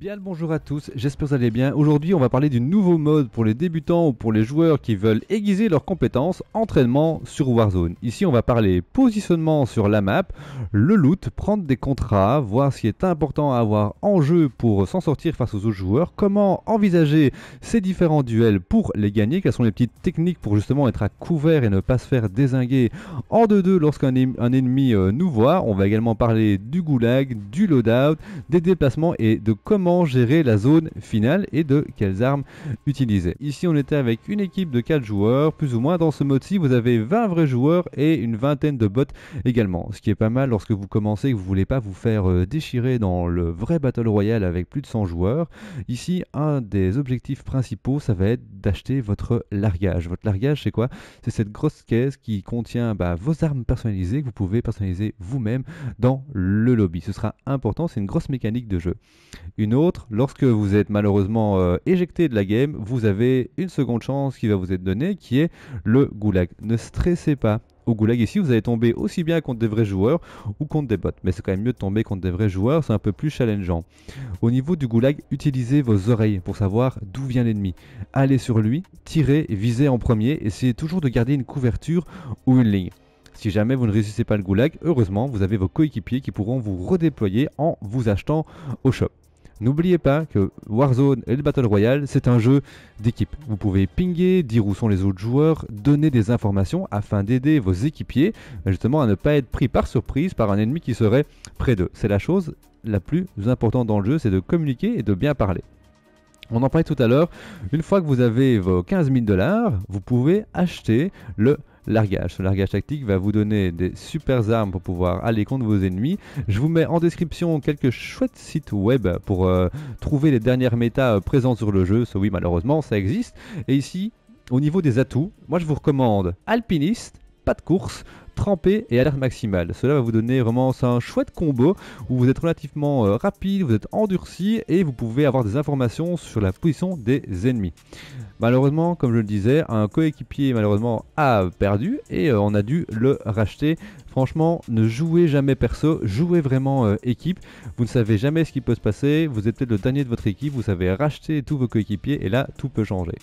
Bien le bonjour à tous, j'espère que vous allez bien. Aujourd'hui on va parler du nouveau mode pour les débutants ou pour les joueurs qui veulent aiguiser leurs compétences, entraînement sur Warzone. Ici on va parler positionnement sur la map, le loot, prendre des contrats, voir ce qui est important à avoir en jeu pour s'en sortir face aux autres joueurs, comment envisager ces différents duels pour les gagner, quelles sont les petites techniques pour justement être à couvert et ne pas se faire désinguer en 2-2 lorsqu'un ennemi euh, nous voit. On va également parler du goulag, du loadout, des déplacements et de comment gérer la zone finale et de quelles armes utiliser. Ici, on était avec une équipe de 4 joueurs, plus ou moins. Dans ce mode-ci, vous avez 20 vrais joueurs et une vingtaine de bots également. Ce qui est pas mal lorsque vous commencez et que vous voulez pas vous faire euh, déchirer dans le vrai Battle Royale avec plus de 100 joueurs. Ici, un des objectifs principaux, ça va être d'acheter votre largage. Votre largage, c'est quoi C'est cette grosse caisse qui contient bah, vos armes personnalisées que vous pouvez personnaliser vous-même dans le lobby. Ce sera important, c'est une grosse mécanique de jeu. Une autre lorsque vous êtes malheureusement euh, éjecté de la game, vous avez une seconde chance qui va vous être donnée, qui est le goulag. Ne stressez pas. Au goulag ici, vous allez tomber aussi bien contre des vrais joueurs ou contre des bots. Mais c'est quand même mieux de tomber contre des vrais joueurs, c'est un peu plus challengeant. Au niveau du goulag, utilisez vos oreilles pour savoir d'où vient l'ennemi. Allez sur lui, tirez, visez en premier, essayez toujours de garder une couverture ou une ligne. Si jamais vous ne réussissez pas le goulag, heureusement, vous avez vos coéquipiers qui pourront vous redéployer en vous achetant au shop. N'oubliez pas que Warzone et le Battle Royale, c'est un jeu d'équipe. Vous pouvez pinguer, dire où sont les autres joueurs, donner des informations afin d'aider vos équipiers justement à ne pas être pris par surprise par un ennemi qui serait près d'eux. C'est la chose la plus importante dans le jeu, c'est de communiquer et de bien parler. On en parlait tout à l'heure, une fois que vous avez vos 15 000 dollars, vous pouvez acheter le largage. Ce largage tactique va vous donner des super armes pour pouvoir aller contre vos ennemis. Je vous mets en description quelques chouettes sites web pour euh, trouver les dernières méta euh, présentes sur le jeu. So oui, malheureusement, ça existe. Et ici, au niveau des atouts, moi je vous recommande Alpiniste, pas de course, trempé et alerte maximale. Cela va vous donner vraiment un chouette combo où vous êtes relativement euh, rapide, vous êtes endurci et vous pouvez avoir des informations sur la position des ennemis. Malheureusement, comme je le disais, un coéquipier malheureusement a perdu et euh, on a dû le racheter. Franchement, ne jouez jamais perso, jouez vraiment euh, équipe. Vous ne savez jamais ce qui peut se passer, vous êtes peut-être le dernier de votre équipe, vous savez racheter tous vos coéquipiers et là, tout peut changer.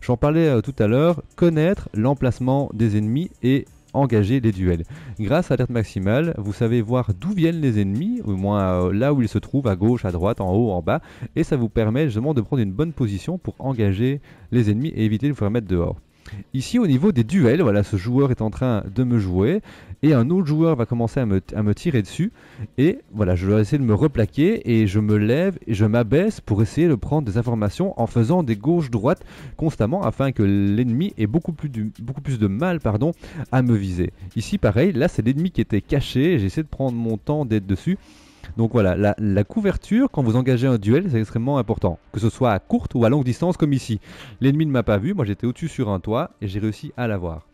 J'en parlais tout à l'heure, connaître l'emplacement des ennemis et engager les duels. Grâce à l'alerte maximale, vous savez voir d'où viennent les ennemis, au moins euh, là où ils se trouvent, à gauche, à droite, en haut, en bas, et ça vous permet justement de prendre une bonne position pour engager les ennemis et éviter de vous faire mettre dehors. Ici, au niveau des duels, voilà, ce joueur est en train de me jouer et un autre joueur va commencer à me, tirer dessus. Et voilà, je dois essayer de me replaquer et je me lève et je m'abaisse pour essayer de prendre des informations en faisant des gauches-droites constamment afin que l'ennemi ait beaucoup plus, beaucoup plus de mal pardon, à me viser. Ici, pareil, là c'est l'ennemi qui était caché, j'essaie de prendre mon temps d'être dessus donc voilà, la, couverture, quand vous engagez un duel, c'est extrêmement important, que ce soit à courte ou à longue distance comme ici. L'ennemi ne m'a pas vu, moi j'étais au-dessus sur un toit et j'ai réussi à l'avoir.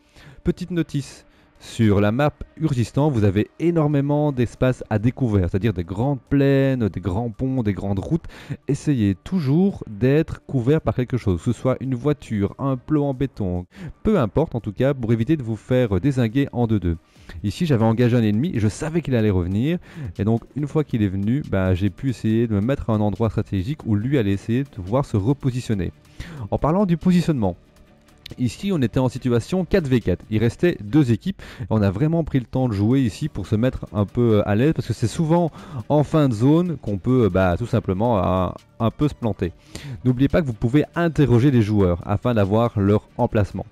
Petite notice, sur la map Urgistan, vous avez énormément d'espaces à découvrir, c'est-à-dire des grandes plaines, des grands ponts, des grandes routes. Essayez toujours d'être couvert par quelque chose, que ce soit une voiture, un plot en béton, peu importe en tout cas, pour éviter de vous faire désinguer en deux-deux. Ici, j'avais engagé un ennemi et je savais qu'il allait revenir. Et donc, une fois qu'il est venu, bah, j'ai pu essayer de me mettre à un endroit stratégique où lui allait essayer de pouvoir se repositionner. En parlant du positionnement, Ici, on était en situation 4v4. Il restait deux équipes. On a vraiment pris le temps de jouer ici pour se mettre un peu euh, à l'aise parce que c'est souvent en fin de zone qu'on peut euh, bah, tout simplement un, euh, un peu se planter. N'oubliez pas que vous pouvez interroger les joueurs afin d'avoir leur emplacement.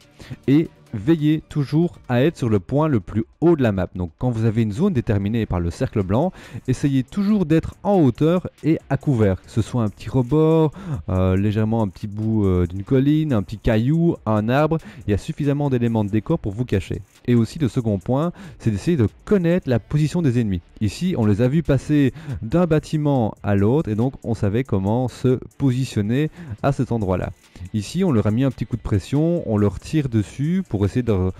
Et veillez toujours à être sur le point le plus haut de la map. Donc quand vous avez une zone déterminée par le cercle blanc, essayez toujours d'être en hauteur et à couvert. Que ce soit un petit rebord, euh, légèrement un petit bout euh, d'une colline, un petit caillou, un arbre, il y a suffisamment d'éléments de décor pour vous cacher. Et aussi le second point, c'est d'essayer de connaître la position des ennemis. Ici, on les a vus passer d'un bâtiment à l'autre et donc on savait comment se positionner à cet endroit-là. Ici, on leur a mis un petit coup de pression, on leur tire dessus pour essayer de,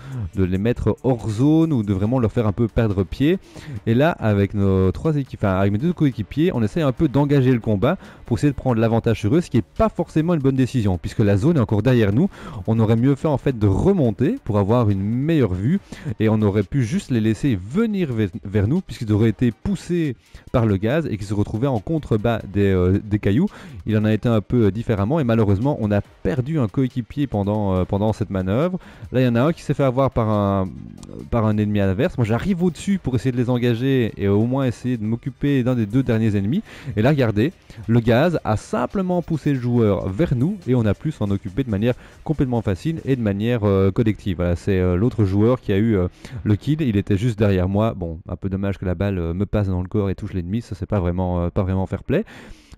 les mettre hors zone ou de vraiment leur faire un peu perdre pied. Et là, avec, nos trois équipes, enfin, avec mes deux coéquipiers, on essaye un peu d'engager le combat pour essayer de prendre l'avantage sur eux, ce qui n'est pas forcément une bonne décision, puisque la zone est encore derrière nous. On aurait mieux fait en fait de remonter pour avoir une meilleure vue, et on aurait pu juste les laisser venir vers nous, puisqu'ils auraient été poussés par le gaz et qu'ils se retrouvaient en contrebas euh, des, cailloux. Il en a été un peu différemment, et malheureusement, on a perdu un coéquipier pendant, euh, pendant cette manœuvre. Là, il y en a un qui s'est fait avoir par un, par un ennemi adverse. Moi, j'arrive au-dessus pour essayer de les engager et au moins essayer de m'occuper d'un des deux derniers ennemis. Et là, regardez, le gaz a simplement poussé le joueur vers nous et on a pu s'en occuper de manière complètement facile et de manière euh, collective. Voilà, c'est euh, l'autre joueur qui a eu euh, le kill. Il était juste derrière moi. Bon, un peu dommage que la balle me passe dans le corps et touche l'ennemi. Ça, c'est pas vraiment, pas vraiment fair play.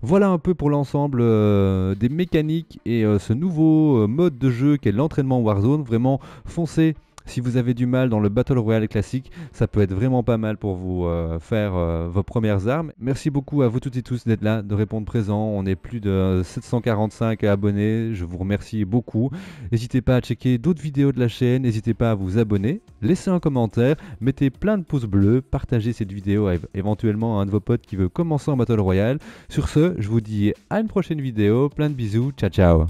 Voilà un peu pour l'ensemble euh, des mécaniques et euh, ce nouveau euh, mode de jeu qu'est l'entraînement Warzone. Vraiment foncé si vous avez du mal dans le Battle Royale classique, ça peut être vraiment pas mal pour vous euh, faire euh, vos premières armes. Merci beaucoup à vous toutes et tous d'être là, de répondre présent. On est plus de 745 abonnés. Je vous remercie beaucoup. N'hésitez pas à checker d'autres vidéos de la chaîne. N'hésitez pas à vous abonner. Laissez un commentaire. Mettez plein de pouces bleus. Partagez cette vidéo éventuellement à un de vos potes qui veut commencer en Battle Royale. Sur ce, je vous dis à une prochaine vidéo. Plein de bisous. Ciao, ciao.